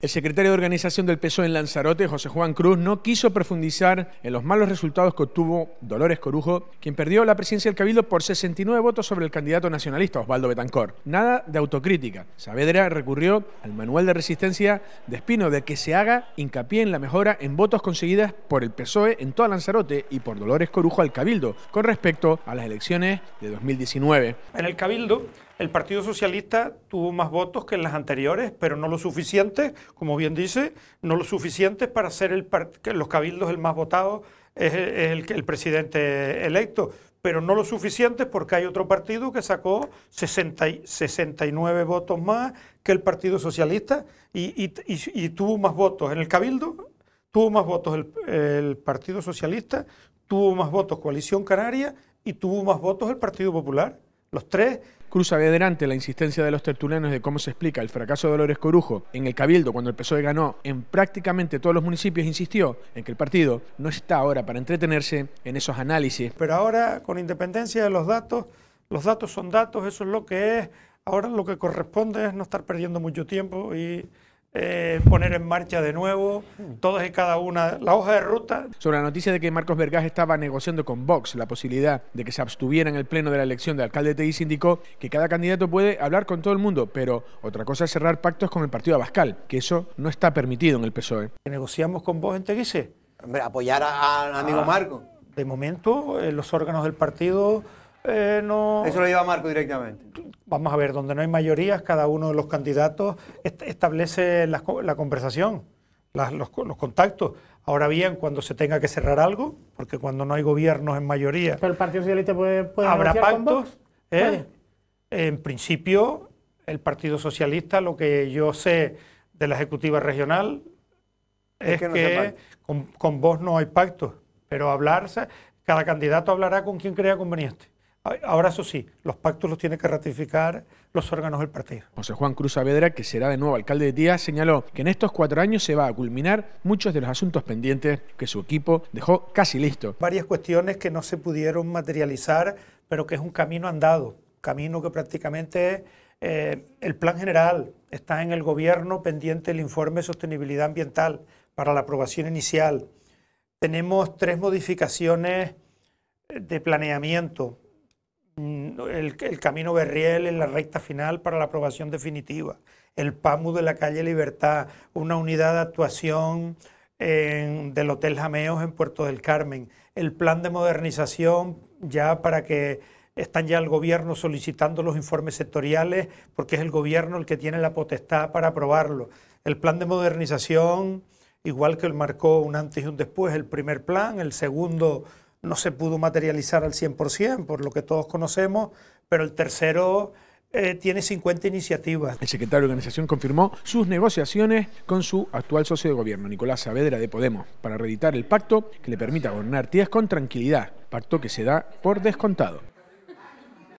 El secretario de organización del PSOE en Lanzarote, José Juan Cruz, no quiso profundizar en los malos resultados que obtuvo Dolores Corujo, quien perdió la presidencia del Cabildo por 69 votos sobre el candidato nacionalista Osvaldo Betancor. Nada de autocrítica. Saavedra recurrió al manual de resistencia de Espino de que se haga hincapié en la mejora en votos conseguidas por el PSOE en toda Lanzarote y por Dolores Corujo al Cabildo con respecto a las elecciones de 2019. En el Cabildo el Partido Socialista tuvo más votos que en las anteriores, pero no lo suficiente, como bien dice, no lo suficiente para ser el los cabildos el más votado es el, que el presidente electo, pero no lo suficiente porque hay otro partido que sacó 60, 69 votos más que el Partido Socialista y, tuvo más votos en el cabildo tuvo más votos el, el, Partido Socialista, tuvo más votos Coalición Canaria y tuvo más votos el Partido Popular. Los tres Cruz adelante la insistencia de los tertulianos de cómo se explica el fracaso de Dolores Corujo en el Cabildo cuando el PSOE ganó en prácticamente todos los municipios, insistió en que el partido no está ahora para entretenerse en esos análisis. Pero ahora, con independencia de los datos, los datos son datos, eso es lo que es. Ahora lo que corresponde es no estar perdiendo mucho tiempo y eh, poner en marcha de nuevo hmm. todas y cada una la hoja de ruta. Sobre la noticia de que Marcos Vergás estaba negociando con Vox la posibilidad de que se abstuviera en el pleno de la elección de alcalde de Teguise, indicó que cada candidato puede hablar con todo el mundo, pero otra cosa es cerrar pactos con el partido Abascal, que eso no está permitido en el PSOE. ¿Negociamos con Vox en Teguise? apoyar al amigo ah, Marco. De momento, eh, los órganos del partido eh, no... Eso lo lleva Marco directamente. Vamos a ver, donde no hay mayorías, cada uno de los candidatos establece la, conversación, los, contactos. Ahora bien, cuando se tenga que cerrar algo, porque cuando no hay gobiernos en mayoría... Pero el Partido Socialista puede... puede ¿Habrá pactos? ¿eh? en principio, el Partido Socialista, lo que yo sé de la Ejecutiva Regional, es, que, con, con vos no hay pactos, pero hablarse, cada candidato hablará con quien crea conveniente. Ahora eso sí, los pactos los tiene que ratificar los órganos del partido. José Juan Cruz Saavedra, que será de nuevo alcalde de Tía, señaló que en estos cuatro años se va a culminar muchos de los asuntos pendientes que su equipo dejó casi listo. Varias cuestiones que no se pudieron materializar, pero que es un camino andado, camino que prácticamente eh, el plan general está en el gobierno pendiente el informe de sostenibilidad ambiental para la aprobación inicial. Tenemos tres modificaciones eh, de planeamiento Mm, el, camino Berriel en la recta final para la aprobación definitiva, el PAMU de la calle Libertad, una unidad de actuación del Hotel Jameos en Puerto del Carmen, el plan de modernización ya para que están ya el gobierno solicitando los informes sectoriales porque es el gobierno el que tiene la potestad para aprobarlo. El plan de modernización, igual que el marcó un antes y un después, el primer plan, el segundo no se pudo materializar al 100%, por lo que todos conocemos, pero el tercero eh, tiene 50 iniciativas. El secretario de Organización confirmó sus negociaciones con su actual socio de gobierno, Nicolás Saavedra de Podemos, para reeditar el pacto que le permita gobernar Tías con tranquilidad, pacto que se da por descontado.